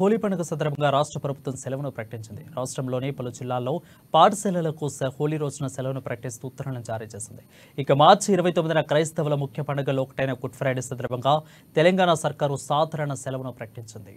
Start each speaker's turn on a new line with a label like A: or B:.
A: హోలీ పండుగ సందర్భంగా రాష్ట్ర ప్రభుత్వం సెలవును ప్రకటించింది రాష్ట్రంలోని పలు జిల్లాల్లో పాఠశాలలకు హోలీ రోజున సెలవును ప్రకటిస్తూ ఉత్తర్వులను జారీ చేసింది ఇక మార్చి ఇరవై తొమ్మిదిన క్రైస్తవుల ముఖ్య పండుగలో ఒకటైన గుడ్ ఫ్రైడే సందర్భంగా తెలంగాణ సర్కారు సాధారణ సెలవును ప్రకటించింది